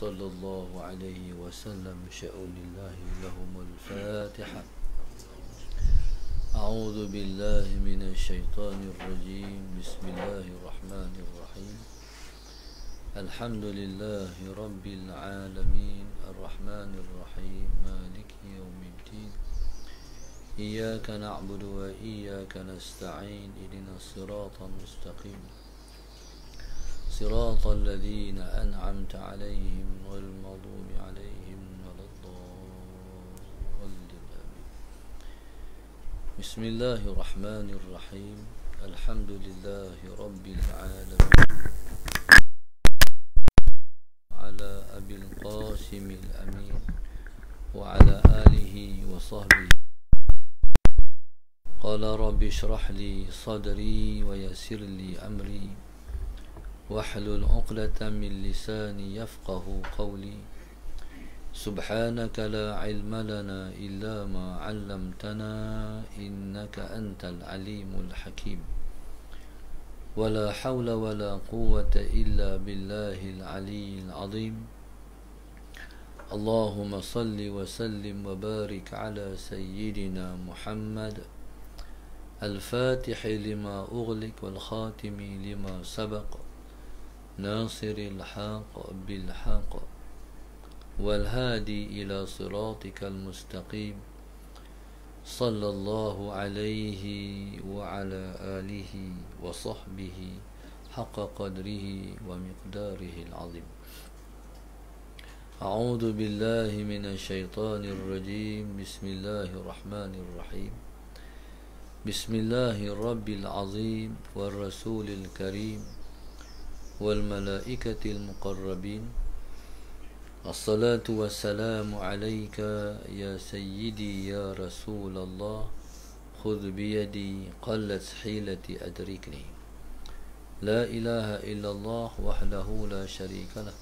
صلى الله عليه وسلم شأن الله لهم الفاتحة أعوذ بالله من الشيطان الرجيم بسم الله الرحمن الرحيم الحمد لله رب العالمين الرحمن الرحيم مالك يوم الدين إياك نعبد وإياك نستعين إلينا الصراط المستقيم صراط الذين أنعمت عليهم والمغضوب عليهم ولا الضالين بسم الله الرحمن الرحيم الحمد لله رب العالمين على أبي القاسم الأمين وعلى آله وصحبه قال رب اشرح لي صدري ويسر لي أمري واحلل عقدة من لساني يفقه قولي سبحانك لا علم لنا إلا ما علمتنا إنك أنت العليم الحكيم ولا حول ولا قوة إلا بالله العلي العظيم اللهم صل وسلم وبارك على سيدنا محمد الفاتح لما أغلق والخاتم لما سبق ناصر الحق بالحق والهادي إلى صراطك المستقيم صلى الله عليه وعلى آله وصحبه حق قدره ومقداره العظيم أعوذ بالله من الشيطان الرجيم بسم الله الرحمن الرحيم بسم الله الرب العظيم والرسول الكريم والملائكة المقربين الصلاة والسلام عليك يا سيدي يا رسول الله خذ بيدي قلت حيلتي أدركني لا إله إلا الله وحده لا شريك له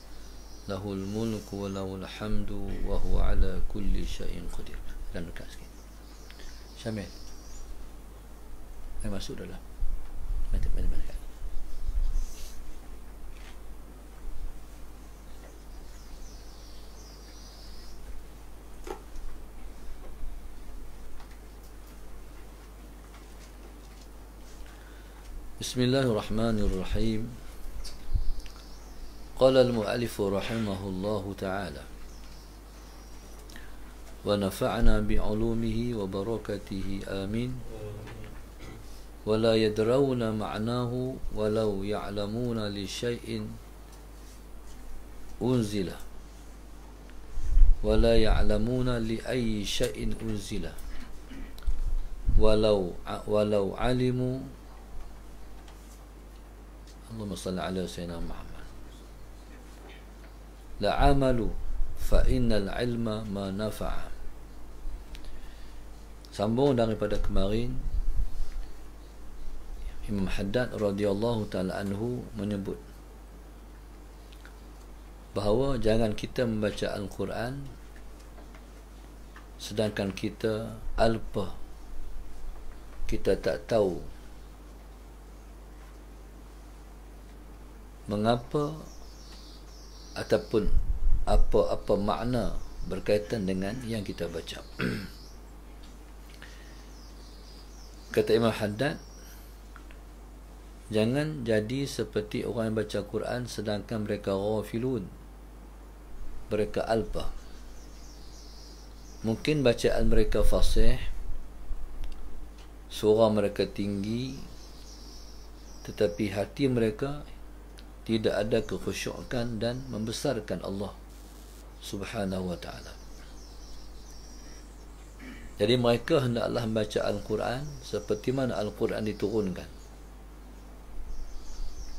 له الملك وله الحمد وهو على كل شيء قدير Syamil Yang masuk dalam Mantap, mantap, mantap بسم الله الرحمن الرحيم قال المؤلف رحمه الله تعالى ونفعنا بعلومه وبركته آمين ولا يدرون معناه ولو يعلمون لشيء أنزل ولا يعلمون لأي شيء أنزل ولو ولو علموا Allahumma salli ala Sayyidina Muhammad La'amalu fa'innal ilma ma nafa'a Sambung daripada kemarin Imam Haddad radhiyallahu ta'ala anhu menyebut Bahawa jangan kita membaca Al-Quran Sedangkan kita alpa Kita tak tahu mengapa ataupun apa-apa makna berkaitan dengan yang kita baca kata Imam Haddad jangan jadi seperti orang yang baca Quran sedangkan mereka ghafilun mereka alpa mungkin bacaan mereka fasih suara mereka tinggi tetapi hati mereka tidak ada kekhusyukan dan membesarkan Allah subhanahu wa ta'ala. Jadi mereka hendaklah membaca Al-Quran seperti mana Al-Quran diturunkan.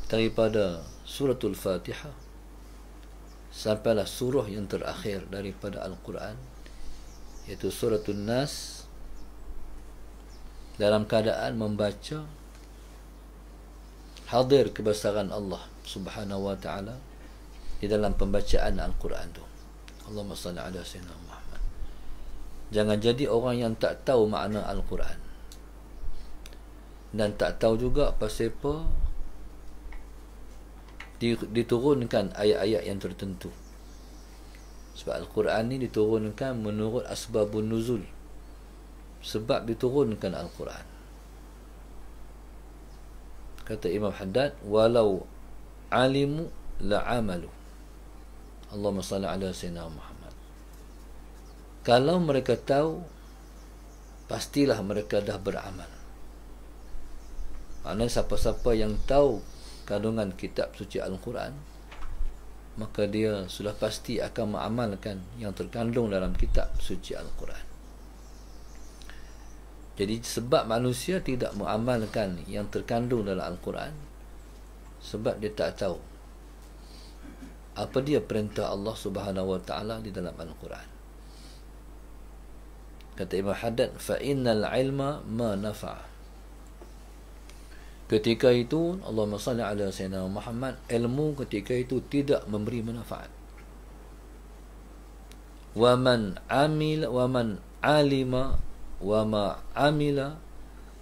Daripada suratul Fatihah sampailah surah yang terakhir daripada Al-Quran iaitu suratul Nas dalam keadaan membaca hadir kebesaran Allah Subhanahu wa taala di dalam pembacaan Al-Quran tu. Allahumma salli ala sayyidina Muhammad. Jangan jadi orang yang tak tahu makna Al-Quran. Dan tak tahu juga pasal apa diturunkan ayat-ayat yang tertentu. Sebab Al-Quran ni diturunkan menurut asbabun nuzul. Sebab diturunkan Al-Quran kata Imam Haddad walau alim la amalu Allahumma salli ala sayyidina Muhammad kalau mereka tahu pastilah mereka dah beramal maknanya siapa-siapa yang tahu kandungan kitab suci Al-Quran maka dia sudah pasti akan mengamalkan yang terkandung dalam kitab suci Al-Quran jadi sebab manusia tidak mengamalkan yang terkandung dalam Al-Quran sebab dia tak tahu apa dia perintah Allah Subhanahu di dalam Al-Quran. Kata Imam Haddad, fa innal ilma ma nafa'. Ketika itu Allah Masya ala Sayyidina Muhammad ilmu ketika itu tidak memberi manfaat. Wa man amil wa man alima وما عمل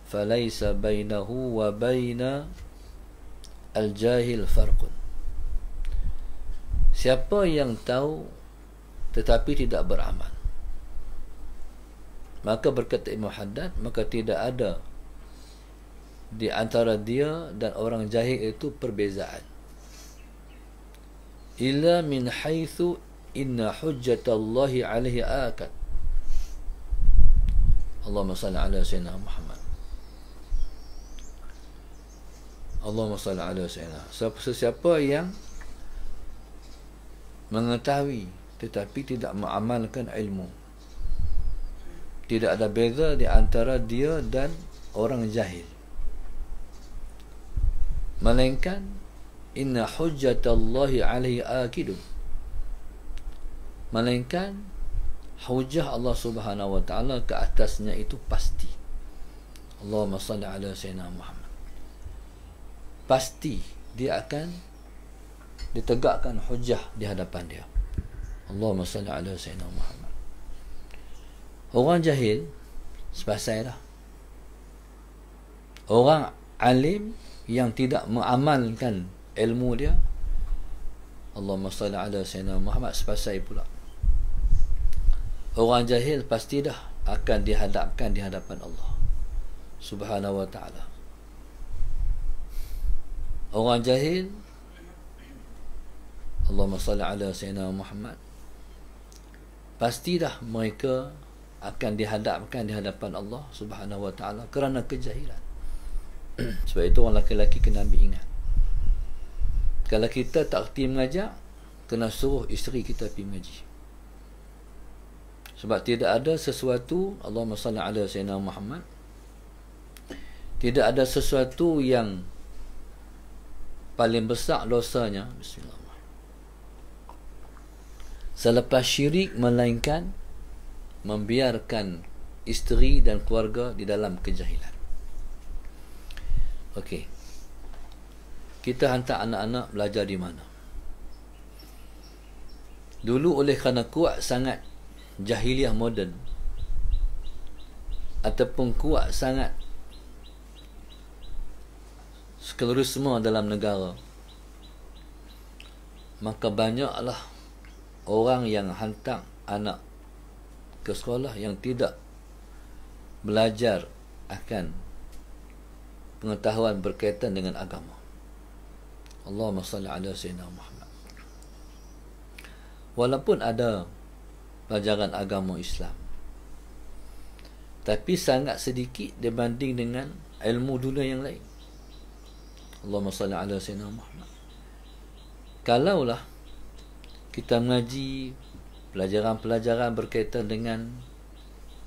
فليس بينه وبين الجاهل فرق Siapa yang tahu tetapi tidak beramal Maka berkata Imam Haddad Maka tidak ada Di antara dia dan orang jahil itu perbezaan Illa min haithu inna hujjatallahi alihi akad Allahumma salli ala sayyidina Muhammad. Allahumma salli ala sayyidina. Siapa sesiapa yang mengetahui tetapi tidak mengamalkan ilmu. Tidak ada beza di antara dia dan orang jahil. Melainkan inna hujjatallahi alaihi akidun. Melainkan hujah Allah Subhanahu wa taala ke atasnya itu pasti. Allahumma salli ala sayyidina Muhammad. Pasti dia akan ditegakkan hujah di hadapan dia. Allahumma salli ala sayyidina Muhammad. Orang jahil sepasai dah. Orang alim yang tidak mengamalkan ilmu dia Allahumma salli ala sayyidina Muhammad sepasai pula orang jahil pasti dah akan dihadapkan di hadapan Allah subhanahu wa ta'ala orang jahil Allahumma salli ala Sayyidina Muhammad pasti dah mereka akan dihadapkan di hadapan Allah subhanahu wa ta'ala kerana kejahilan sebab itu orang lelaki-lelaki kena ambil ingat kalau kita tak kerti mengajak kena suruh isteri kita pergi mengajik sebab tidak ada sesuatu Allahumma salli ala sayyidina Muhammad tidak ada sesuatu yang paling besar dosanya bismillah selepas syirik melainkan membiarkan isteri dan keluarga di dalam kejahilan okey kita hantar anak-anak belajar di mana dulu oleh kerana kuat sangat jahiliah moden ataupun kuat sangat semua dalam negara maka banyaklah orang yang hantar anak ke sekolah yang tidak belajar akan pengetahuan berkaitan dengan agama Allahumma salli ala sayyidina Muhammad walaupun ada pelajaran agama Islam. Tapi sangat sedikit dibanding dengan ilmu dunia yang lain. Allahumma salli ala sayyidina Muhammad. Kalaulah kita mengaji pelajaran-pelajaran berkaitan dengan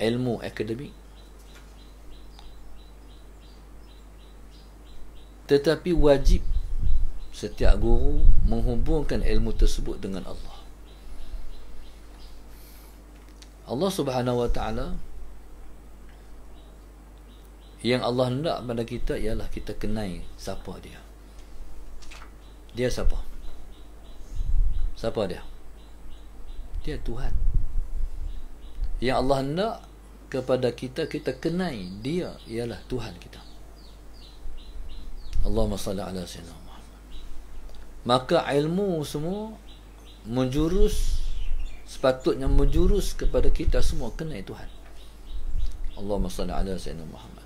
ilmu akademik tetapi wajib setiap guru menghubungkan ilmu tersebut dengan Allah Allah Subhanahu Wa Taala yang Allah hendak pada kita ialah kita kenai siapa dia. Dia siapa? Siapa dia? Dia Tuhan. Yang Allah hendak kepada kita kita kenai dia ialah Tuhan kita. Allahumma salli ala sayyidina Muhammad. Maka ilmu semua menjurus sepatutnya menjurus kepada kita semua kena Tuhan. Allahumma salli ala sayyidina Muhammad.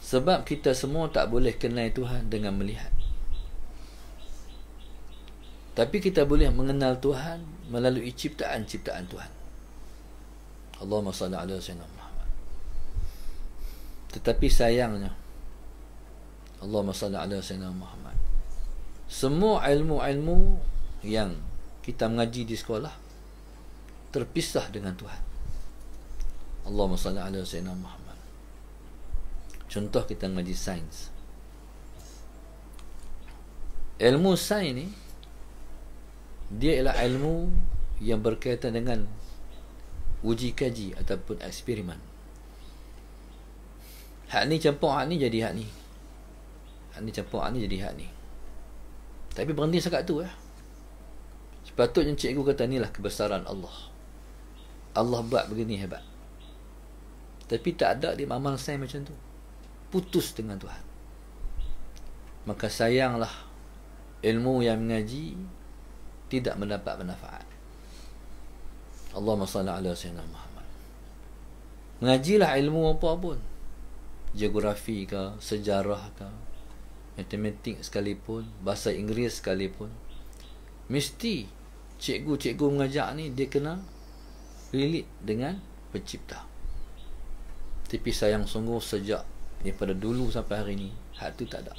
Sebab kita semua tak boleh kenai Tuhan dengan melihat. Tapi kita boleh mengenal Tuhan melalui ciptaan-ciptaan Tuhan. Allahumma salli ala sayyidina Muhammad. Tetapi sayangnya Allahumma salli ala sayyidina Muhammad. Semua ilmu-ilmu yang kita mengaji di sekolah terpisah dengan Tuhan. Allahumma salli ala sayyidina Muhammad. Contoh kita mengaji sains. Ilmu sains ni dia ialah ilmu yang berkaitan dengan uji kaji ataupun eksperimen. Hak ni campur hak ni jadi hak ni. Hak ni campur hak ni jadi hak ni. Tapi berhenti sekat tu eh. Ya. Sepatutnya cikgu kata inilah kebesaran Allah. Allah buat begini hebat. Tapi tak ada di mamal saya macam tu. Putus dengan Tuhan. Maka sayanglah ilmu yang mengaji tidak mendapat manfaat. Allahumma salli ala sayyidina Muhammad. Mengajilah ilmu apa pun. Geografi ke, sejarah ke, matematik sekalipun, bahasa Inggeris sekalipun. Mesti cikgu-cikgu mengajar ni dia kena relate dengan pencipta tapi sayang sungguh sejak daripada dulu sampai hari ni hak tu tak ada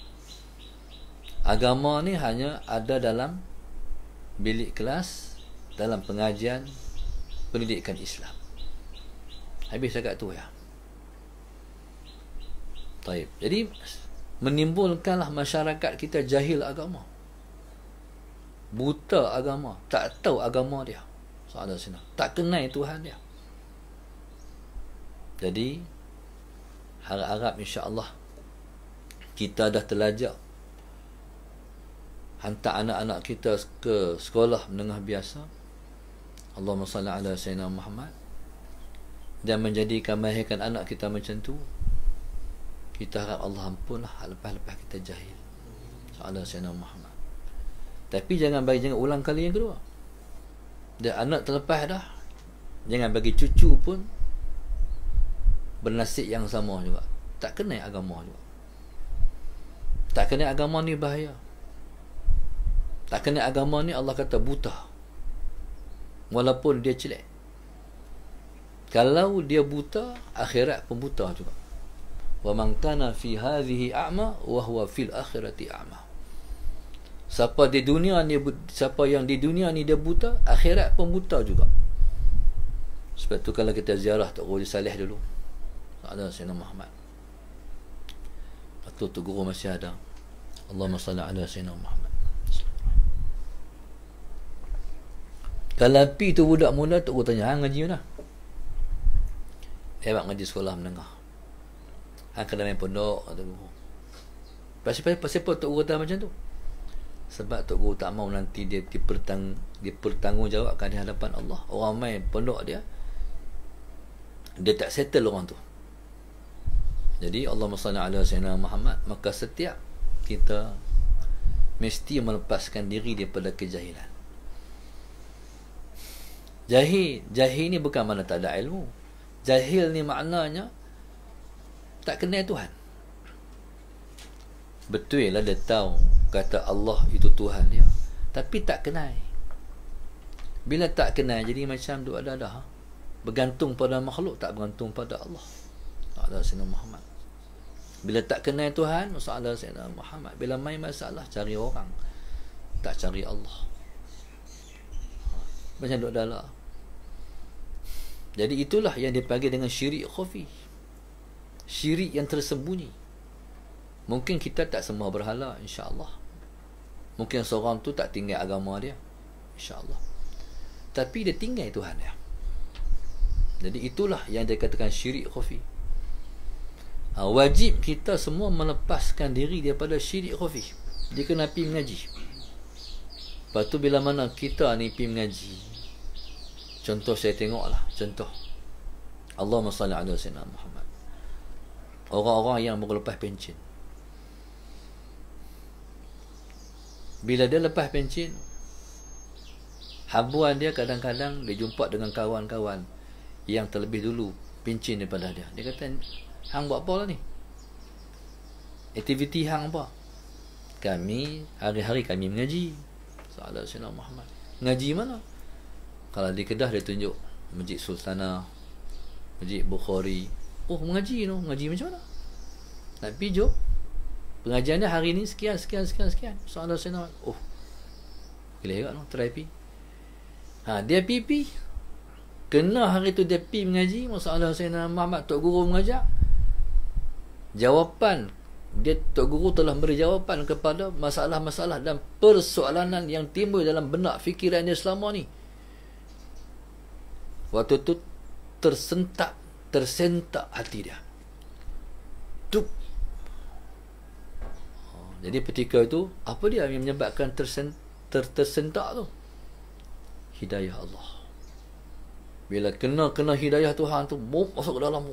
agama ni hanya ada dalam bilik kelas dalam pengajian pendidikan Islam habis cakap tu ya Taib. jadi menimbulkanlah masyarakat kita jahil agama buta agama tak tahu agama dia sana tak kenal Tuhan dia jadi harap-harap insya-Allah kita dah telajak hantar anak-anak kita ke sekolah menengah biasa Allahumma salli ala sayyidina Muhammad dan menjadikan mahirkan anak kita macam tu kita harap Allah ampunlah lepas-lepas kita jahil sana Muhammad tapi jangan bagi jangan ulang kali yang kedua. Dah anak terlepas dah. Jangan bagi cucu pun bernasib yang sama juga. Tak kena agama juga. Tak kena agama ni bahaya. Tak kena agama ni Allah kata buta. Walaupun dia celik. Kalau dia buta, akhirat pun buta juga. Wa man kana fi hadhihi a'ma wa huwa fil akhirati a'ma siapa di dunia ni siapa yang di dunia ni dia buta akhirat pun buta juga sebab tu kalau kita ziarah Tok Guru Saleh dulu ada Sayyidina Muhammad atau Tok Guru masih ada Allahumma salli ala Sayyidina Muhammad kalau pi tu budak mula Tok Guru tanya hang ngaji mana dia buat ngaji sekolah menengah hang kena main pondok kata Guru Pasal apa Tok Guru tanya macam tu sebab Tok Guru tak mau nanti dia dipertang, dipertanggungjawabkan di hadapan Allah orang main pondok dia dia tak settle orang tu jadi Allah SWT ala Sayyidina Muhammad maka setiap kita mesti melepaskan diri daripada kejahilan jahil jahil ni bukan mana tak ada ilmu jahil ni maknanya tak kenal Tuhan betul lah dia tahu kata Allah itu Tuhan dia ya. tapi tak kenal bila tak kenal jadi macam duk ada dah bergantung pada makhluk tak bergantung pada Allah Allah Sayyidina Muhammad bila tak kenal Tuhan masalah Sayyidina Muhammad bila main masalah cari orang tak cari Allah macam duk ada lah jadi itulah yang dipanggil dengan syirik khufi syirik yang tersembunyi mungkin kita tak semua berhala insya Allah. Mungkin seorang tu tak tinggal agama dia. InsyaAllah. Tapi dia tinggal Tuhan dia. Jadi itulah yang dia katakan syirik khufi. Ha, ah, wajib kita semua melepaskan diri daripada syirik khufi. Dia kena pergi mengaji. Lepas tu bila mana kita ni pergi mengaji. Contoh saya tengok lah. Contoh. Allahumma salli ala sayyidina Muhammad. Orang-orang yang berlepas pencin. Bila dia lepas pencin Habuan dia kadang-kadang Dia jumpa dengan kawan-kawan Yang terlebih dulu pencin daripada dia Dia kata Hang buat apa lah ni Aktiviti hang apa Kami Hari-hari kami mengaji Salah Sinar Muhammad Mengaji mana Kalau di Kedah dia tunjuk Majid Sultana Majid Bukhari Oh mengaji no Mengaji macam mana Tapi jom Pengajian dia hari ni sekian, sekian, sekian, sekian. Soalan saya nak. Oh. Gila juga no. Try P. Ha, dia pipi, Kena hari tu dia P mengaji. Masalah saya nak Muhammad Tok Guru mengajar. Jawapan. Dia Tok Guru telah beri jawapan kepada masalah-masalah dan persoalanan yang timbul dalam benak fikiran dia selama ni. Waktu tu tersentak, tersentak hati dia. Tuk jadi petika itu apa dia yang menyebabkan tersentak tu hidayah Allah bila kena kena hidayah Tuhan tu boom, masuk ke dalam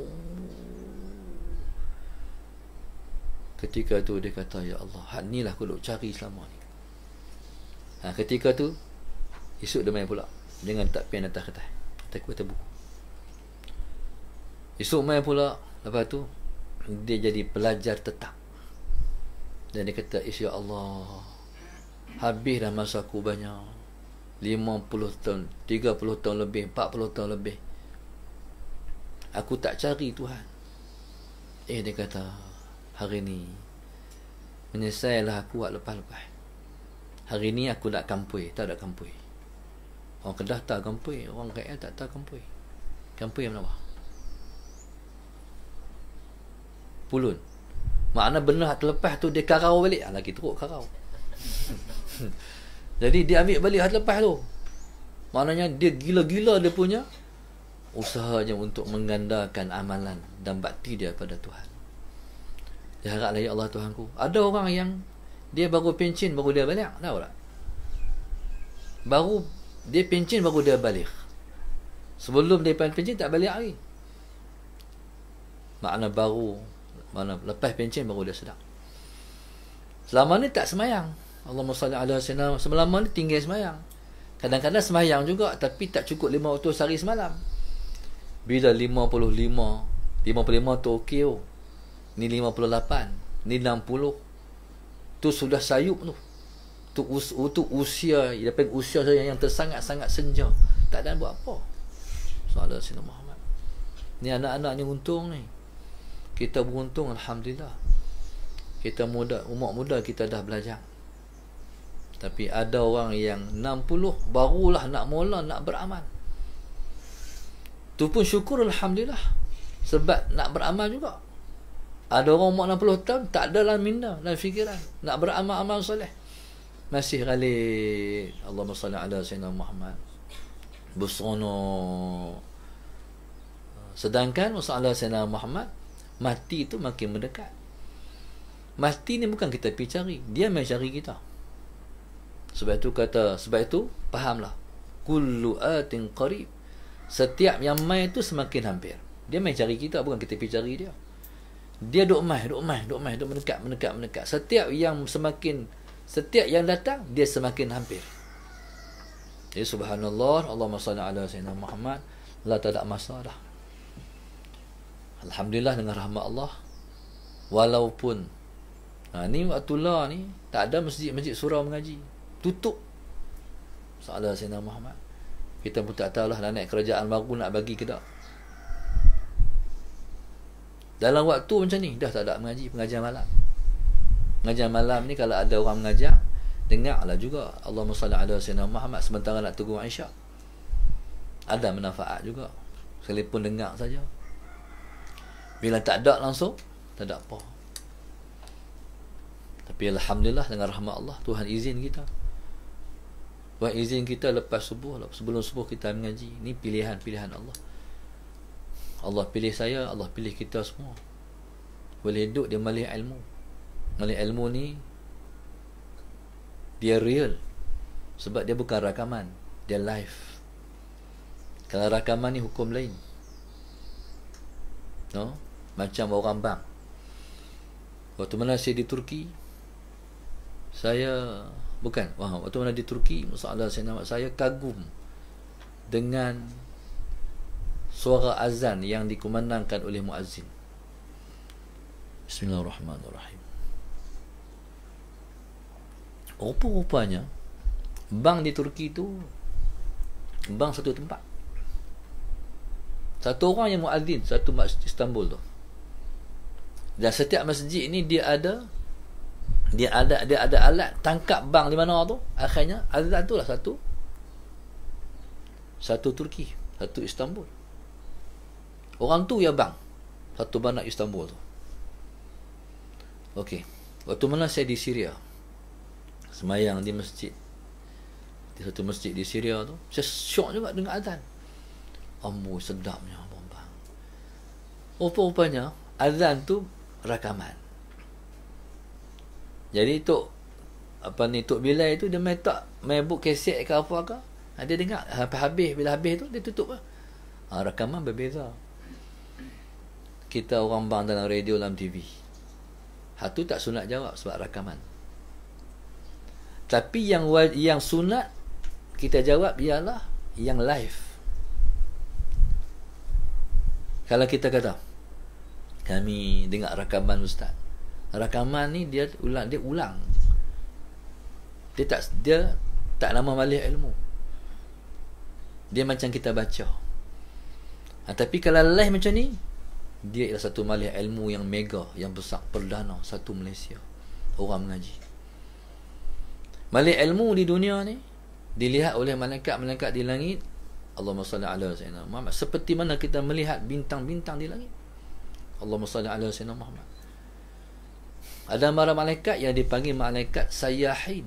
ketika tu dia kata ya Allah hak ni lah aku nak cari selama ni ha, ketika tu esok dia main pula dengan tak pian atas kertas tak kertas buku esok main pula lepas tu dia jadi pelajar tetap dan dia kata Ya Allah habislah masa aku banyak 50 tahun 30 tahun lebih 40 tahun lebih Aku tak cari Tuhan Eh dia kata Hari ni Menyesailah aku buat lepas-lepas Hari ni aku nak kampui Tak ada kampui Orang Kedah tak kampui Orang KL tak tak kampui Kampui yang mana Pulun Makna benda hak terlepas tu dia karau balik. Ah lagi teruk karau. Jadi dia ambil balik hak terlepas tu. Maknanya dia gila-gila dia punya usahanya untuk mengandalkan amalan dan bakti dia pada Tuhan. Dia haraplah ya Allah Tuhanku. Ada orang yang dia baru pencin baru dia balik. Tahu tak? Baru dia pencin baru dia balik. Sebelum dia pencin tak balik lagi. Makna baru mana lepas pencen baru dia sedap selama ni tak semayang Allahumma salli ala sayyidina semalam ni tinggal semayang kadang-kadang semayang juga tapi tak cukup lima waktu sehari semalam bila lima puluh lima lima puluh lima tu okey oh. ni lima puluh lapan ni enam puluh tu sudah sayup tu tu, us, oh, tu usia dapat usia saya yang tersangat-sangat senja tak ada buat apa soalan sayyidina Muhammad ni anak-anak ni untung ni kita beruntung alhamdulillah kita muda umat muda kita dah belajar tapi ada orang yang 60 barulah nak mula nak beramal tu pun syukur alhamdulillah sebab nak beramal juga ada orang umat 60 tahun tak ada dalam minda dan fikiran nak beramal amal soleh masih kali Allah salli ala sayyidina Muhammad berseronok sedangkan Musa Allah Sayyidina Muhammad mati itu makin mendekat. Mati ni bukan kita pergi cari, dia mencari kita. Sebab itu kata, sebab itu fahamlah. Kullu atin qarib. Setiap yang mai itu semakin hampir. Dia mencari kita bukan kita pergi cari dia. Dia duk mai, duk mai, duk mai, duk mendekat, mendekat, mendekat. Setiap yang semakin setiap yang datang dia semakin hampir. Jadi ya, subhanallah, Allahumma salli ala sayyidina Muhammad. La tak ada masalah. Alhamdulillah dengan rahmat Allah Walaupun ha, Ni waktu lah ni Tak ada masjid-masjid surau mengaji Tutup Salah Sayyidina Muhammad Kita pun tak tahulah nak naik kerajaan baru nak bagi ke tak Dalam waktu macam ni Dah tak ada mengaji pengajian malam Pengajian malam ni kalau ada orang mengajar Dengarlah juga Allahumma salli ala Sayyidina Muhammad Sementara nak tegur Aisyah Ada manfaat juga Sekalipun dengar saja bila tak ada langsung, tak ada apa. Tapi Alhamdulillah dengan rahmat Allah, Tuhan izin kita. Tuhan izin kita lepas subuh, lah. sebelum subuh kita mengaji. Ini pilihan-pilihan Allah. Allah pilih saya, Allah pilih kita semua. Boleh duduk dia malih ilmu. Malih ilmu ni, dia real. Sebab dia bukan rakaman, dia live. Kalau rakaman ni hukum lain. No? Macam orang bang Waktu mana saya di Turki Saya Bukan wah, Waktu mana di Turki Masalah saya nama saya kagum Dengan Suara azan yang dikumandangkan oleh muazzin Bismillahirrahmanirrahim Rupa-rupanya Bank di Turki itu Bank satu tempat Satu orang yang muazzin Satu masjid Istanbul tu dan setiap masjid ni dia ada dia ada dia ada alat tangkap bang di mana tu? Akhirnya ada tu lah satu. Satu Turki, satu Istanbul. Orang tu ya bang. Satu banak Istanbul tu. Okey. Waktu mana saya di Syria? Semayang di masjid. Di satu masjid di Syria tu. Saya syok juga dengan azan. Amboi sedapnya. Rupa-rupanya azan tu rakaman. Jadi tu apa ni Tok Bilai tu dia main tak main buk kaset ke apa ke. Ha, dengar sampai habis bila habis tu dia tutup lah. Ha, rakaman berbeza. Kita orang bang dalam radio dalam TV. Hatu tak sunat jawab sebab rakaman. Tapi yang yang sunat kita jawab ialah yang live. Kalau kita kata, kami dengar rakaman ustaz rakaman ni dia ulang dia ulang dia tak dia tak nama malih ilmu dia macam kita baca ha, tapi kalau live macam ni dia ialah satu malih ilmu yang mega yang besar perdana satu Malaysia orang mengaji malih ilmu di dunia ni dilihat oleh malaikat-malaikat di langit Allahumma salli ala sayyidina Muhammad seperti mana kita melihat bintang-bintang di langit Allahumma salli alaihi wasallam. Muhammad. Ada mara malaikat yang dipanggil malaikat sayyahin.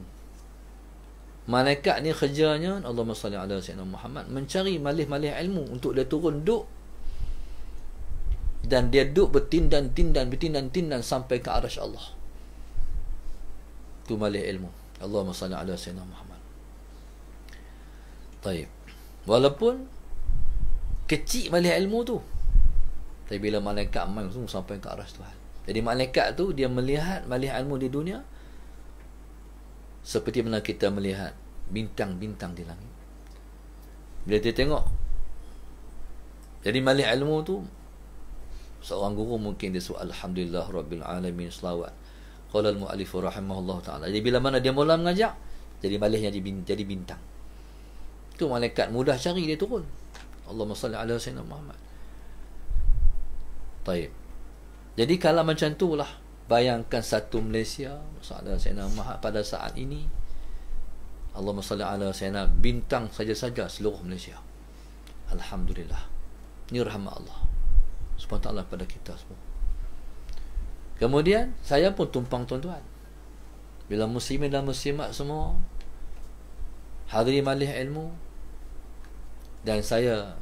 Malaikat ni kerjanya Allahumma salli alaihi wasallam, Muhammad mencari malih-malih ilmu untuk dia turun duk dan dia duk bertindan-tindan bertindan-tindan sampai ke arah Allah. Tu malih ilmu. Allahumma salli alaihi wasallam. Muhammad. Baik. Walaupun kecil malih ilmu tu, tapi bila malaikat main langsung sampai ke arah Tuhan. Jadi malaikat tu dia melihat malih ilmu di dunia seperti mana kita melihat bintang-bintang di langit. Bila dia tengok jadi malih ilmu tu seorang guru mungkin dia sebut alhamdulillah rabbil alamin selawat qala al muallif rahimahullah taala jadi bila mana dia mula mengajar jadi malihnya jadi bintang tu malaikat mudah cari dia turun Allahumma salli ala sayyidina Muhammad Taib. Jadi kalau macam tu lah. Bayangkan satu Malaysia. Masalah Sayyidina Mahat pada saat ini. Allah SWT ala Sayyidina bintang saja-saja seluruh Malaysia. Alhamdulillah. Ini rahmat Allah. Subhanahu Allah pada kita semua. Kemudian saya pun tumpang tuan-tuan. Bila muslimin dan muslimat semua hadiri malih ilmu dan saya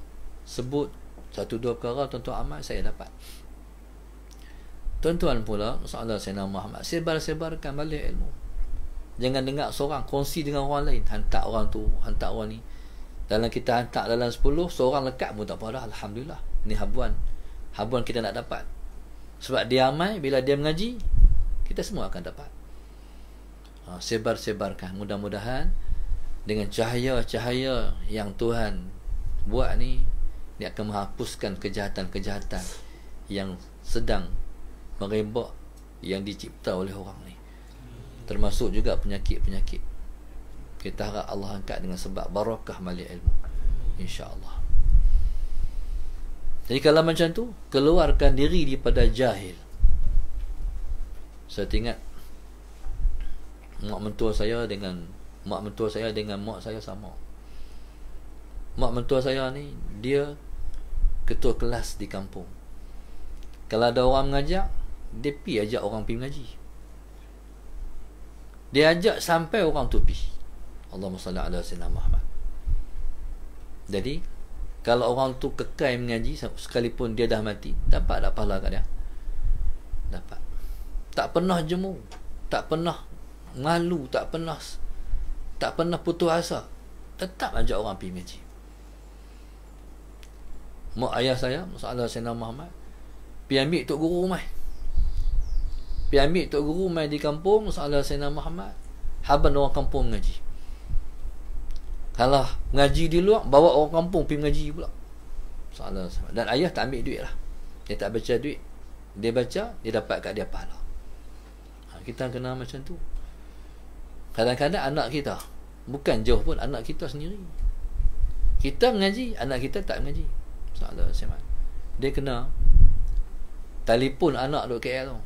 sebut satu dua perkara tuan-tuan amat saya dapat Tuan-tuan pula Masalah saya nama Muhammad Sebar-sebarkan balik ilmu Jangan dengar seorang Kongsi dengan orang lain Hantar orang tu Hantar orang ni Dalam kita hantar dalam sepuluh. Seorang lekat pun tak apa dah Alhamdulillah Ni habuan Habuan kita nak dapat Sebab dia amai Bila dia mengaji Kita semua akan dapat ha, Sebar-sebarkan Mudah-mudahan Dengan cahaya-cahaya Yang Tuhan Buat ni dia akan menghapuskan kejahatan-kejahatan yang sedang merebak yang dicipta oleh orang ni termasuk juga penyakit-penyakit kita harap Allah angkat dengan sebab barakah malik ilmu insyaallah jadi kalau macam tu keluarkan diri daripada jahil saya ingat mak mentua saya dengan mak mentua saya dengan mak saya sama mak mentua saya ni dia ketua kelas di kampung kalau ada orang mengajak dia pi ajak orang pi mengaji dia ajak sampai orang tu pi Allah Masalah Allah Sina Muhammad jadi kalau orang tu kekal mengaji sekalipun dia dah mati dapat tak pahala kat dia dapat tak pernah jemu tak pernah malu tak pernah tak pernah putus asa tetap ajak orang pergi mengaji mak ayah saya masalah Sayyidina Muhammad pi ambil tok guru mai pi ambil tok guru mai di kampung masalah Sayyidina Muhammad haban orang kampung mengaji kalau mengaji di luar bawa orang kampung pi mengaji pula masalah dan ayah tak ambil duit lah dia tak baca duit dia baca dia dapat kat dia pahala ha, kita kena macam tu kadang-kadang anak kita bukan jauh pun anak kita sendiri kita mengaji anak kita tak mengaji Sallallahu alaihi wasallam. Dia kena telefon anak duk KL tu.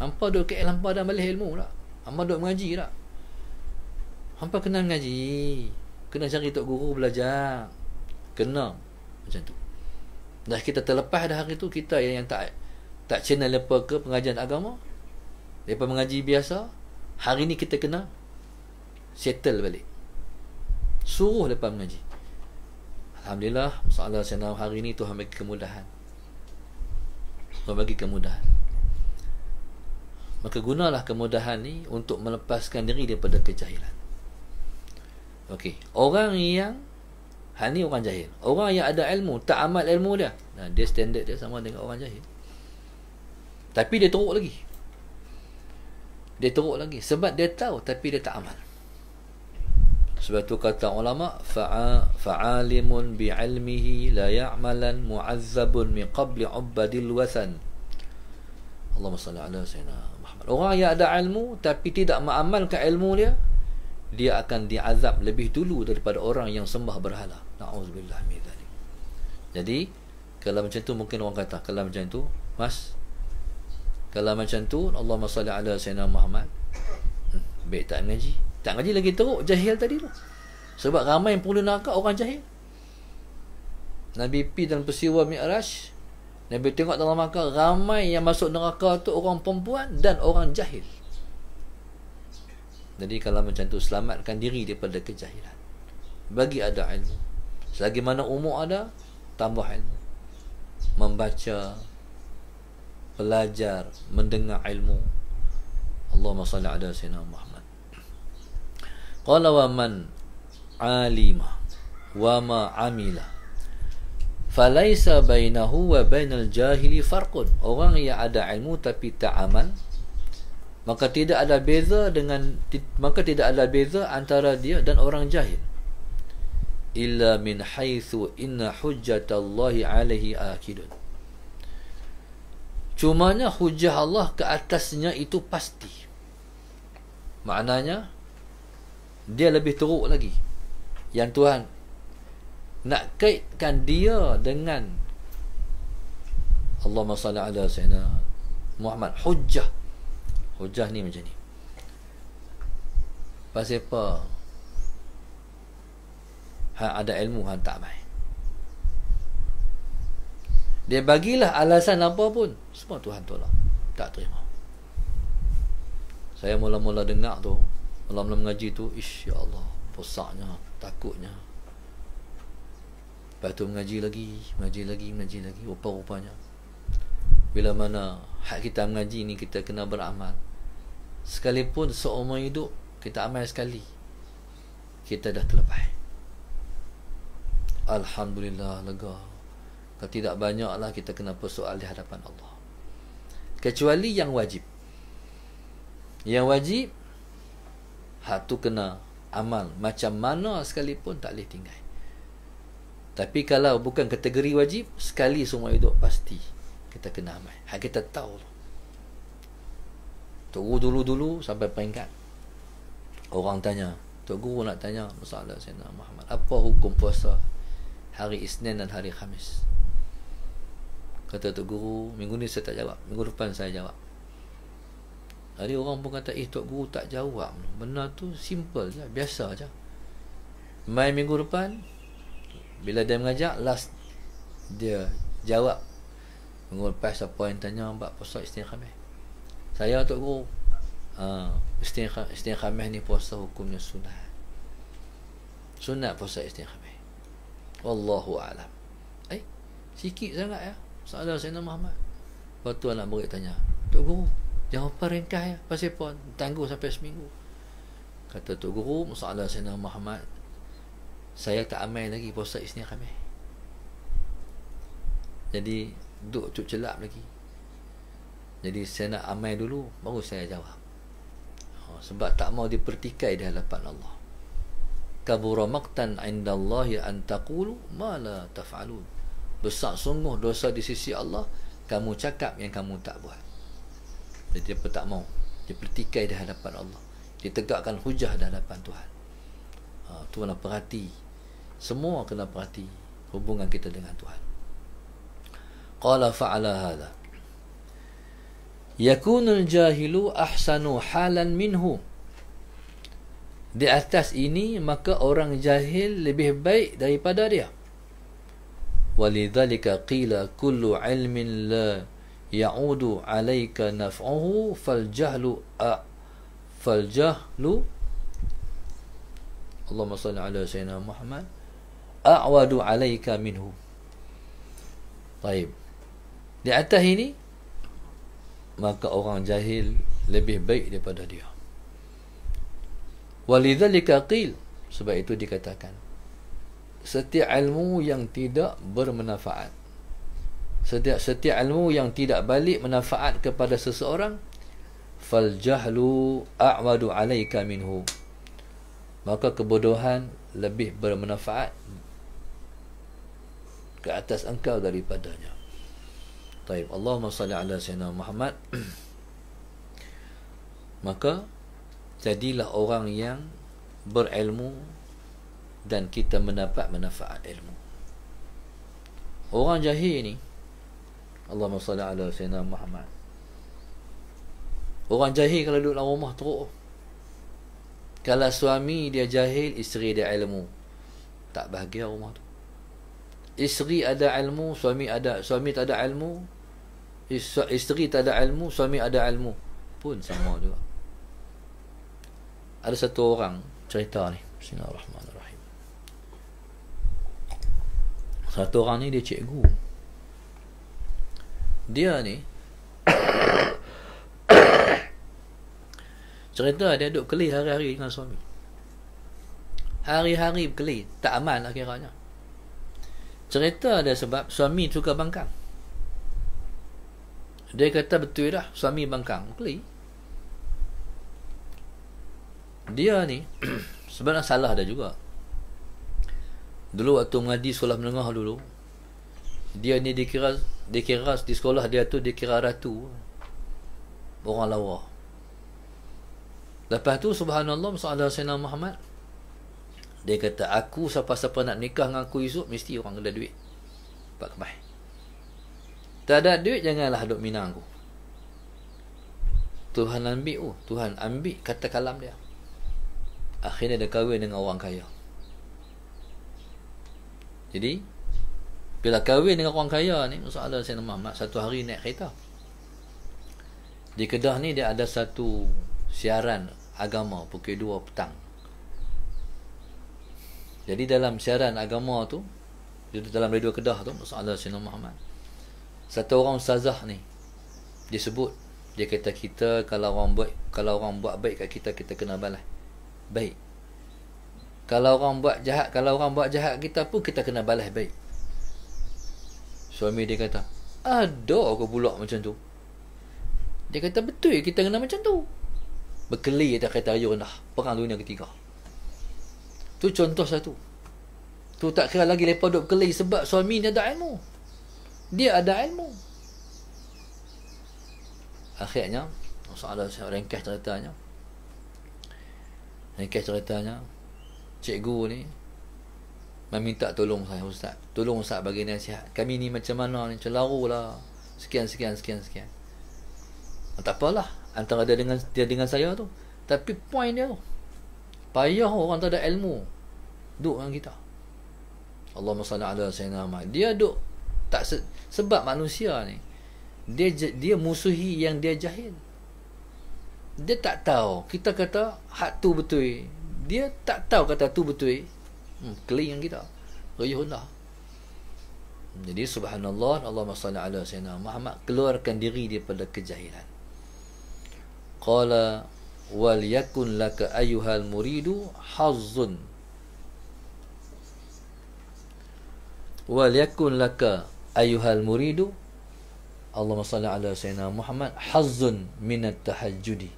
Hampa duk KL hampa dah balik ilmu dah. Hampa duk mengaji dah. Hampa kena mengaji. Kena cari tok guru belajar. Kena macam tu. Dah kita terlepas dah hari tu kita yang, yang tak tak channel lepas ke pengajian agama. Lepas mengaji biasa, hari ni kita kena settle balik. Suruh lepas mengaji. Alhamdulillah Masalah saya dalam hari ini Tuhan bagi kemudahan Tuhan bagi kemudahan Maka gunalah kemudahan ni Untuk melepaskan diri daripada kejahilan Okey, Orang yang Hal ni orang jahil Orang yang ada ilmu Tak amal ilmu dia nah, Dia standard dia sama dengan orang jahil Tapi dia teruk lagi Dia teruk lagi Sebab dia tahu Tapi dia tak amal sebab tu kata ulama fa'a fa'alimun bi'ilmihi la ya'malan mu'azzabun min qabli 'ubadil wasan Allahumma salli ala sayyidina Muhammad orang yang ada ilmu tapi tidak mengamalkan ilmu dia dia akan diazab lebih dulu daripada orang yang sembah berhala na'udzubillah min dzalik jadi kalau macam tu mungkin orang kata kalau macam tu mas kalau macam tu Allahumma salli ala sayyidina Muhammad hmm, baik tak mengaji tak ngaji lagi teruk jahil tadi tu. Sebab ramai yang penghuni neraka orang jahil. Nabi pi dan peristiwa Mi'raj, Nabi tengok dalam neraka ramai yang masuk neraka tu orang perempuan dan orang jahil. Jadi kalau macam tu selamatkan diri daripada kejahilan. Bagi ada ilmu. Selagi mana umur ada, tambah ilmu. Membaca, belajar, mendengar ilmu. Allahumma salli ala sayyidina Muhammad. Qala wa man alima wa ma amila falaisa bainahu wa bainal jahili farqun orang yang ada ilmu tapi tak aman maka tidak ada beza dengan maka tidak ada beza antara dia dan orang jahil illa min haythu inna hujjatallahi alaihi akidun cumanya hujah Allah ke atasnya itu pasti maknanya dia lebih teruk lagi yang Tuhan nak kaitkan dia dengan Allahumma salli ala sayyidina Muhammad hujjah hujjah ni macam ni pasal apa ha, ada ilmu han tak mai dia bagilah alasan apa pun semua Tuhan tolak tak terima saya mula-mula dengar tu malam-malam mengaji tu ish ya Allah posaknya takutnya lepas tu mengaji lagi mengaji lagi mengaji lagi rupa-rupanya bila mana hak kita mengaji ni kita kena beramal sekalipun seumur hidup kita amal sekali kita dah terlepas Alhamdulillah lega kalau tidak banyaklah kita kena persoal di hadapan Allah kecuali yang wajib yang wajib Hak tu kena amal macam mana sekalipun tak boleh tinggal. Tapi kalau bukan kategori wajib, sekali semua hidup pasti kita kena amal. Hak kita tahu tu. Tunggu dulu-dulu sampai peringkat. Orang tanya, Tok Guru nak tanya masalah Sayyidina Muhammad. Apa hukum puasa hari Isnin dan hari Khamis? Kata Tok Guru, minggu ni saya tak jawab. Minggu depan saya jawab. Ada orang pun kata Eh Tok Guru tak jawab Benar tu simple je Biasa je Mai minggu depan Bila dia mengajak Last Dia jawab Minggu lepas apa yang tanya Mbak Puasa Istin Khamis Saya Tok Guru uh, ha, Istin Khamis ni puasa hukumnya sunnah Sunnah puasa Istin Khamis Wallahu alam Eh Sikit sangat ya Soalan saya Muhammad Lepas tu anak murid tanya Tok Guru Jawapan ringkas ya Pasal pun Tangguh sampai seminggu Kata Tok Guru Masalah saya Sayyidina Muhammad Saya tak amai lagi Puasa isni kami Jadi Duk cuk celap lagi Jadi saya nak amai dulu Baru saya jawab oh, Sebab tak mau dipertikai di hadapan Allah Kaburamaktan maqtan Allah ya an taqulu ma la taf'alun Besar sungguh dosa di sisi Allah Kamu cakap yang kamu tak buat jadi dia tak mau Dia pertikai di hadapan Allah Dia tegakkan hujah di hadapan Tuhan ha, Tuhan nak lah perhati Semua kena perhati Hubungan kita dengan Tuhan Qala fa'ala hadha Yakunul jahilu ahsanu halan minhu Di atas ini maka orang jahil lebih baik daripada dia Walidhalika qila kullu ilmin la ya'udu alayka naf'uhu fal jahlu a fal jahlu Allahumma salli ala sayyidina Muhammad a'wadu alayka minhu Baik di atas ini maka orang jahil lebih baik daripada dia walidzalika qil sebab itu dikatakan setiap ilmu yang tidak bermanfaat setiap setiap ilmu yang tidak balik manfaat kepada seseorang fal jahlu a'wadu alayka minhu maka kebodohan lebih bermanfaat ke atas engkau daripadanya Taib Allahumma salli ala sayyidina Muhammad maka jadilah orang yang berilmu dan kita mendapat manfaat ilmu orang jahil ni Allahumma salli ala Sayyidina Muhammad Orang jahil kalau duduk dalam rumah teruk Kalau suami dia jahil Isteri dia ilmu Tak bahagia rumah tu Isteri ada ilmu Suami ada suami tak ada ilmu Isteri tak ada ilmu Suami ada ilmu Pun sama juga Ada satu orang Cerita ni Bismillahirrahmanirrahim Satu orang ni dia cikgu dia ni cerita dia duduk keli hari-hari dengan suami hari-hari keli tak aman lah kira-kiranya. cerita dia sebab suami suka bangkang dia kata betul dah suami bangkang keli dia ni sebenarnya salah dia juga dulu waktu mengadi sekolah menengah dulu dia ni dikira dia kira di sekolah dia tu dia kira ratu Orang lawa Lepas tu subhanallah Masalah Sayyidina Muhammad Dia kata aku siapa-siapa nak nikah dengan aku esok Mesti orang ada duit Pak kemah Tak ada duit janganlah duk minang aku Tuhan ambil oh, Tuhan ambil kata kalam dia Akhirnya dia kahwin dengan orang kaya Jadi bila kahwin dengan orang kaya ni Masalah nama mak Satu hari naik kereta Di Kedah ni dia ada satu Siaran agama Pukul 2 petang Jadi dalam siaran agama tu Dalam radio Kedah tu Masalah Sayyidina Muhammad Satu orang ustazah ni Dia sebut Dia kata kita Kalau orang buat Kalau orang buat baik kat kita Kita kena balas Baik kalau orang buat jahat, kalau orang buat jahat kita pun kita kena balas baik. Suami dia kata Ada aku pula macam tu Dia kata betul kita kena macam tu Berkeli atas kereta raya rendah Perang dunia ketiga Tu contoh satu Tu tak kira lagi lepas duduk berkeli Sebab suami dia ada ilmu Dia ada ilmu Akhirnya Masalah saya ringkas ceritanya Ringkas ceritanya Cikgu ni meminta tolong saya ustaz tolong ustaz bagi nasihat kami ni macam mana ni celaru lah sekian sekian sekian sekian ah, tak apalah antara dia dengan dia dengan saya tu tapi point dia tu payah orang tak ada ilmu duk dengan kita Allah masalah ala sayyidina Ahmad dia duk tak se, sebab manusia ni dia dia musuhi yang dia jahil dia tak tahu kita kata hak tu betul dia tak tahu kata tu betul Hmm, Kelih dengan kita Raya Honda hmm, Jadi subhanallah Allah SWT ala Sayyidina Muhammad Keluarkan diri daripada kejahilan Qala Wal yakun laka ayuhal muridu Hazzun Wal yakun laka ayuhal muridu Allah SWT ala Sayyidina Muhammad Hazzun minat tahajjudi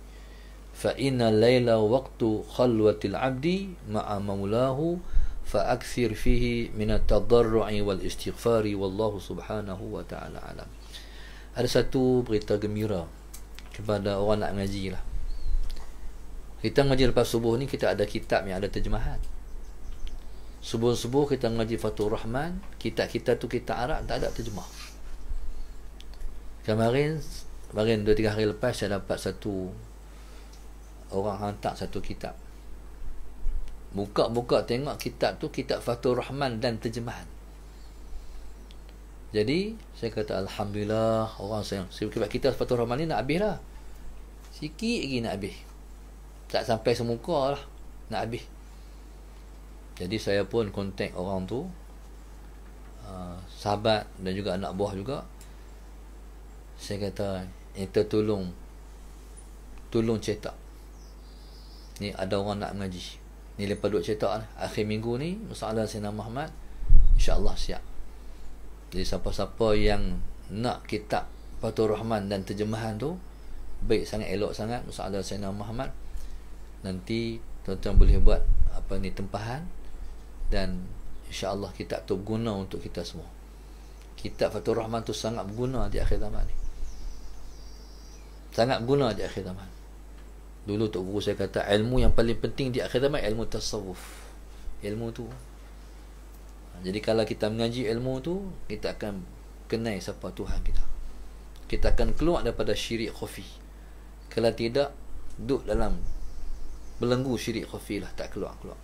Fa inna layla waktu khalwatil abdi Ma'amamulahu Ma'amamulahu فأكثر فيه من التضرع والاستغفار والله سبحانه وتعالى أعلم ada satu berita gembira kepada orang nak ngaji lah kita ngaji lepas subuh ni kita ada kitab yang ada terjemahan subuh-subuh kita ngaji Fathur Rahman kitab kita tu kita Arab tak ada terjemah kemarin kemarin 2-3 hari lepas saya dapat satu orang hantar satu kitab buka-buka tengok kitab tu kitab Fathur Rahman dan terjemahan jadi saya kata Alhamdulillah orang sayang sebab kita Fathur Rahman ni nak habis lah sikit lagi nak habis tak sampai semuka lah nak habis jadi saya pun kontak orang tu uh, sahabat dan juga anak buah juga saya kata kita eh, tolong tolong cetak ni ada orang nak mengaji Ni lepas duk cetak lah. Akhir minggu ni Masalah Sina Muhammad InsyaAllah siap Jadi siapa-siapa yang Nak kitab Fatul Rahman dan terjemahan tu Baik sangat elok sangat Masalah Sina Muhammad Nanti Tuan-tuan boleh buat Apa ni tempahan Dan InsyaAllah kitab tu berguna untuk kita semua Kitab Fatul Rahman tu sangat berguna di akhir zaman ni Sangat berguna di akhir zaman Dulu Tok Guru saya kata ilmu yang paling penting di akhir zaman ilmu tasawuf. Ilmu tu. Ha, jadi kalau kita mengaji ilmu tu, kita akan kenai siapa Tuhan kita. Kita akan keluar daripada syirik khafi. Kalau tidak, duduk dalam belenggu syirik khafi lah tak keluar-keluar.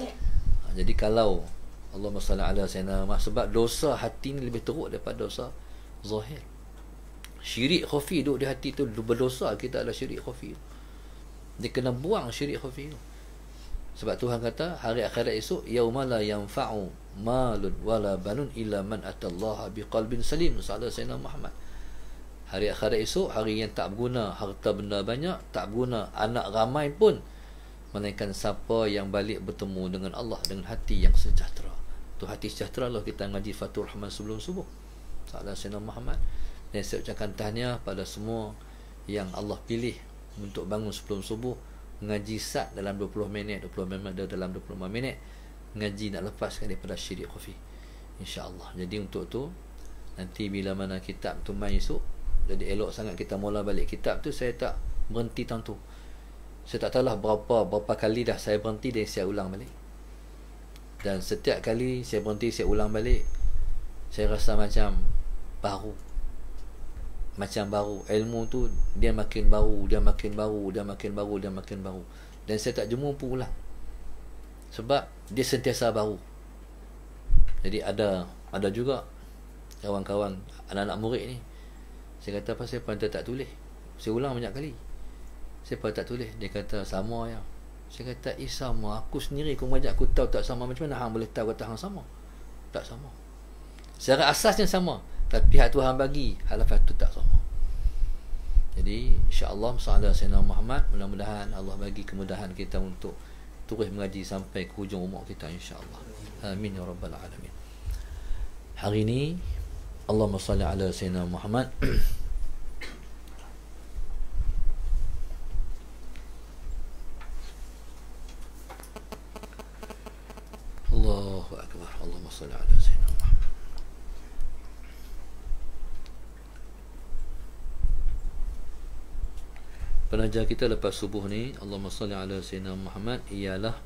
Ha, jadi kalau Allah SWT ala sayyidina sebab dosa hati ni lebih teruk daripada dosa zahir. Syirik khafi duduk di hati tu berdosa kita adalah syirik khafi. Tu dia kena buang syirik khafi tu sebab Tuhan kata hari akhirat esok yauma la yanfa'u malun wala banun illa man atallaha biqalbin salim sallallahu alaihi Muhammad hari akhirat esok hari yang tak berguna harta benda banyak tak berguna anak ramai pun melainkan siapa yang balik bertemu dengan Allah dengan hati yang sejahtera tu hati sejahtera lah kita ngaji fatul Rahman sebelum subuh sallallahu alaihi Muhammad dan saya ucapkan tahniah pada semua yang Allah pilih untuk bangun sebelum subuh ngaji sat dalam 20 minit 20 minit dalam 25 minit ngaji nak lepaskan daripada syirik khafi insyaallah jadi untuk tu nanti bila mana kitab tu mai esok jadi elok sangat kita mula balik kitab tu saya tak berhenti tahun tu saya tak tahulah berapa berapa kali dah saya berhenti dan saya ulang balik dan setiap kali saya berhenti saya ulang balik saya rasa macam baru macam baru ilmu tu dia makin baru dia makin baru dia makin baru dia makin baru dan saya tak jemu pula sebab dia sentiasa baru jadi ada ada juga kawan-kawan anak-anak murid ni saya kata apa saya pantai tak tulis saya ulang banyak kali saya pantai tak tulis dia kata sama ya saya kata eh sama aku sendiri kau mengajak aku tahu tak sama macam mana hang boleh tahu kata hang sama tak sama secara asasnya sama tapi hak Tuhan bagi hak lepas tu tak sama jadi insya Allah Sayyidina Muhammad mudah-mudahan Allah bagi kemudahan kita untuk turis mengaji sampai ke hujung umur kita Allah. amin ya rabbal alamin hari ini Allah SWT ala Sayyidina Muhammad penaja kita lepas subuh ni Allahumma salli ala Sayyidina Muhammad ialah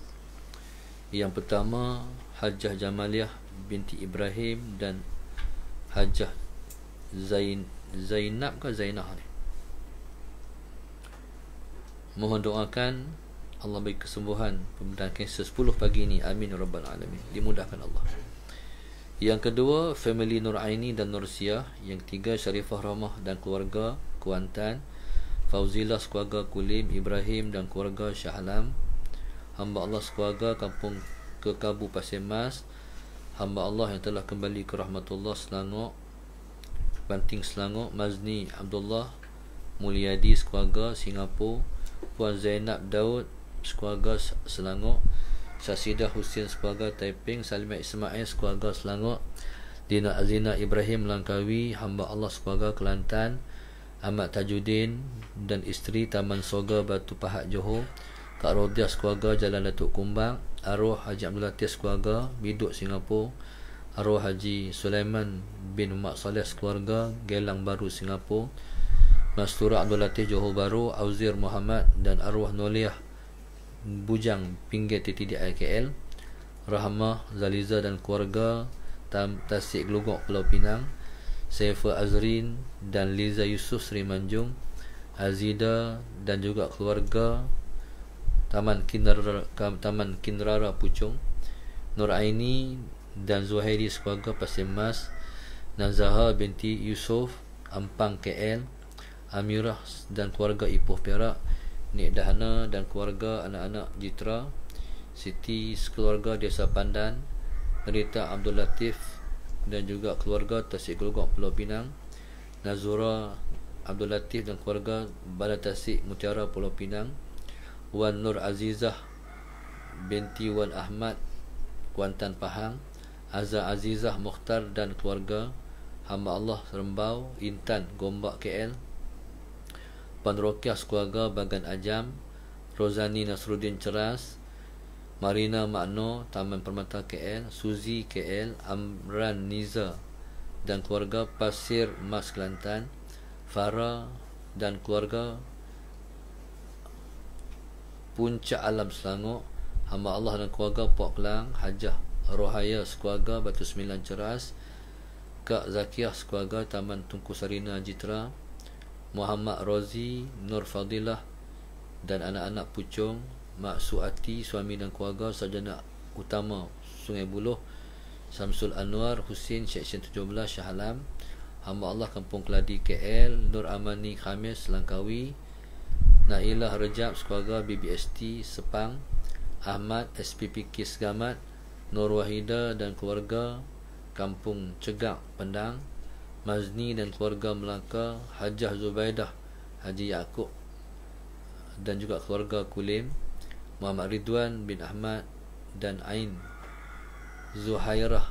yang pertama Hajjah Jamaliah binti Ibrahim dan Hajjah Zain, Zainab ke Zainah ni mohon doakan Allah beri kesembuhan pembedahan kanser 10 pagi ni amin ya rabbal alamin dimudahkan Allah yang kedua family Nuraini dan Nursiah. yang ketiga Syarifah Ramah dan keluarga Kuantan Fauzilah sekeluarga Kulim Ibrahim dan keluarga Syahlam, Hamba Allah sekeluarga kampung Kekabu Pasir Mas Hamba Allah yang telah kembali ke Rahmatullah Selangor Banting Selangor Mazni Abdullah Mulyadi sekeluarga Singapura Puan Zainab Daud sekeluarga Selangor Sasidah Husin sekeluarga Taiping Salimah Ismail sekeluarga Selangor Dina Azina Ibrahim Langkawi Hamba Allah sekeluarga Kelantan Ahmad Tajuddin dan isteri Taman Soga Batu Pahat Johor Kak Rodiah Sekuaga Jalan Datuk Kumbang Arwah Haji Abdul Latif Sekuaga Biduk Singapura Arwah Haji Sulaiman bin Umar Saleh Sekuarga Gelang Baru Singapura Nasturah Abdul Latif Johor Baru Auzir Muhammad dan Arwah Noliah Bujang Pinggir Titi di IKL Rahmah Zaliza dan Keluarga Tasik Gelugok Pulau Pinang Saifa Azrin dan Liza Yusuf Sri Manjung Azida dan juga keluarga Taman Kinrara, Taman Kinrara Pucung Nur Aini dan Zuhairi sebagai Pasir Mas Nazaha binti Yusof Ampang KL Amirah dan keluarga Ipoh Perak Nik Dahana dan keluarga anak-anak Jitra Siti sekeluarga Desa Pandan Rita Abdul Latif dan juga keluarga Tasik Gelugok Pulau Pinang Nazura Abdul Latif dan keluarga Balai Tasik Mutiara Pulau Pinang Wan Nur Azizah binti Wan Ahmad Kuantan Pahang Azza Azizah Mukhtar dan keluarga hamba Allah Rembau, Intan Gombak KL Pan Rokiah keluarga Bagan Ajam Rozani Nasruddin Ceras Marina Makno, Taman Permata KL, Suzy KL, Amran Niza dan keluarga Pasir Mas Kelantan, Farah dan keluarga Puncak Alam Selangor, hamba Allah dan keluarga Puak Kelang, Hajah Rohaya sekeluarga Batu Sembilan Ceras, Kak Zakiah sekeluarga Taman Tunku Sarina Jitra, Muhammad Rozi, Nur Fadilah dan anak-anak Pucung, Mak Suati, suami dan keluarga Sarjana utama Sungai Buloh Samsul Anwar, Husin, Seksyen 17, Shah Alam Hamba Allah, Kampung Keladi, KL Nur Amani, Khamis, Selangkawi Nailah Rejab, sekeluarga BBST, Sepang Ahmad, SPP Kis Gamat Nur Wahida dan keluarga Kampung Cegak, Pendang Mazni dan keluarga Melaka Hajah Zubaidah, Haji Yaakob dan juga keluarga Kulim Muhammad Ridwan bin Ahmad dan Ain Zuhairah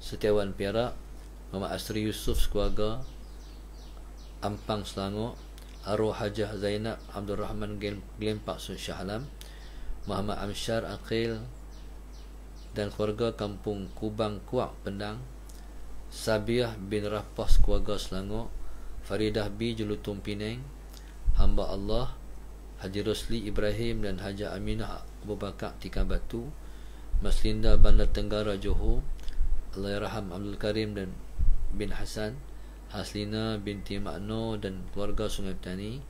Setiawan Perak Muhammad Asri Yusuf Sekuaga Ampang Selangor Arwah Hajah Zainab Abdul Rahman Glempak Sun Shahlam Muhammad Amshar Aqil dan keluarga Kampung Kubang Kuak Pendang Sabiah bin Rapah Sekuaga Selangor Faridah B. Jelutum Pinang Hamba Allah Haji Rosli Ibrahim dan Haji Aminah Abu Bakar Tika Batu Maslinda Bandar Tenggara Johor Allahyarham Abdul Karim dan bin Hasan Haslina binti Makno dan keluarga Sungai Petani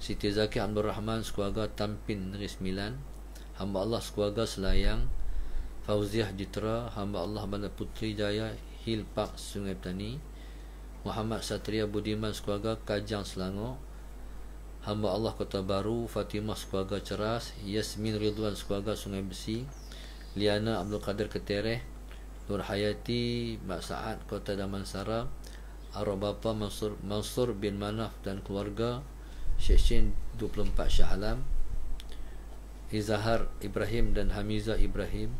Siti Zaki Abdul Rahman sekeluarga Tampin Negeri Sembilan Hamba Allah sekeluarga Selayang Fauziah Jitra Hamba Allah Bandar Putri Jaya Hilpak Sungai Petani Muhammad Satria Budiman sekeluarga Kajang Selangor hamba Allah Kota Baru, Fatimah Sekuaga Ceras, Yasmin Ridwan Sekuaga Sungai Besi, Liana Abdul Kadir Ketereh, Nur Hayati Mak Sa'ad Kota Damansara, Arab Bapa Mansur, Mansur bin Manaf dan keluarga, Syekh Shin 24 Shah Alam, Izahar Ibrahim dan Hamiza Ibrahim,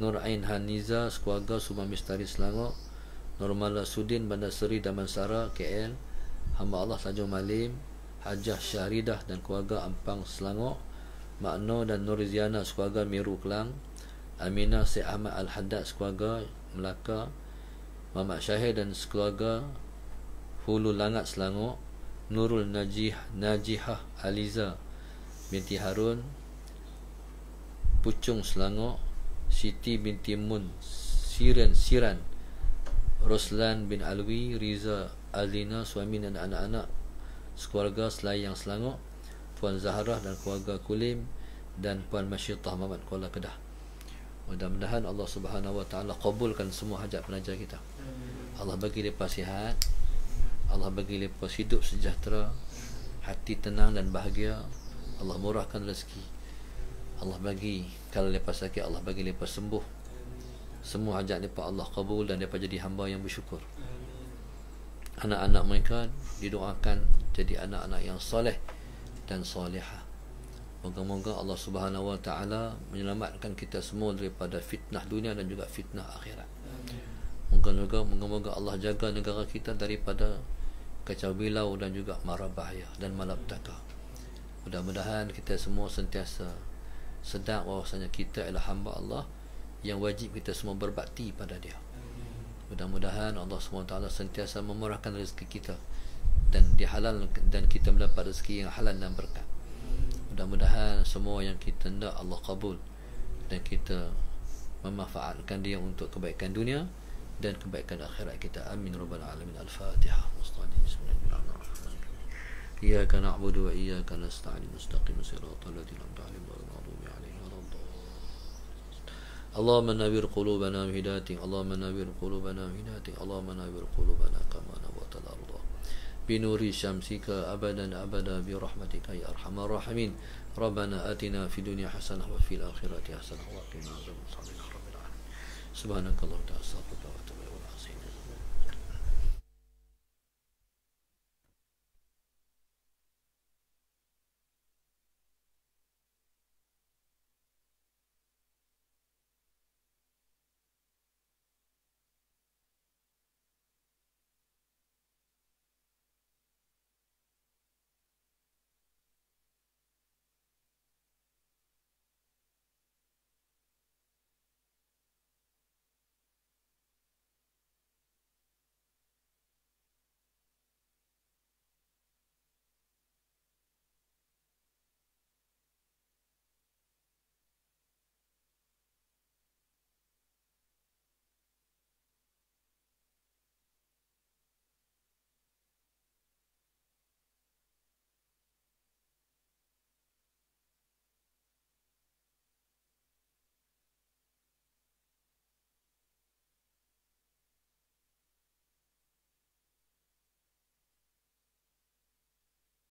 Nur Ain Haniza Sekuaga Subang Mistari Selangor, Nurmala Sudin Bandar Seri Damansara KL, hamba Allah Tanjung Malim, Hajah Syaridah dan keluarga Ampang Selangor Makno dan Nuriziana keluarga Miru Kelang Aminah Syed Ahmad Al-Haddad sekeluarga Melaka Mama Syahir dan keluarga Hulu Langat Selangor Nurul Najih, Najihah Aliza binti Harun Pucung Selangor Siti binti Mun Siran Siran Roslan bin Alwi Riza Alina suami dan anak-anak sekeluarga selain yang Selangor Puan Zahrah dan keluarga Kulim dan Puan Masyidah Muhammad Kuala Kedah mudah-mudahan Allah Subhanahu Wa Taala kabulkan semua hajat penaja kita Allah bagi lepas sihat Allah bagi lepas hidup sejahtera hati tenang dan bahagia Allah murahkan rezeki Allah bagi kalau lepas sakit Allah bagi lepas sembuh semua hajat lepas Allah kabul dan lepas jadi hamba yang bersyukur anak-anak mereka didoakan jadi anak-anak yang soleh dan soleha. Moga-moga Allah Subhanahu Wa Taala menyelamatkan kita semua daripada fitnah dunia dan juga fitnah akhirat. Moga-moga, moga-moga Allah jaga negara kita daripada kacau bilau dan juga mara bahaya dan malapetaka. Mudah-mudahan kita semua sentiasa sedang. bahawasanya kita adalah hamba Allah yang wajib kita semua berbakti pada dia mudah-mudahan Allah SWT sentiasa memurahkan rezeki kita dan dihalal dan kita mendapat rezeki yang halal dan berkat mudah-mudahan semua yang kita hendak Allah kabul dan kita memanfaatkan dia untuk kebaikan dunia dan kebaikan akhirat kita amin rabbal alamin al-fatihah bismillahirrahmanirrahim iyyaka na'budu wa iyyaka nasta'in mustaqim siratal ladzina an'amta اللهم نبر قلوبنا من هداتك اللهم نبر قلوبنا من هداتك اللهم نبر قلوبنا كما نورت الأرض بنور شمسك أبدا أبدا برحمتك يا أرحم الراحمين ربنا آتنا في الدنيا حسنة وفي الآخرة حسنة وقنا عذاب النار رب العالمين سبحانك اللهم وبحمدك أستغفرك وأتوب إليك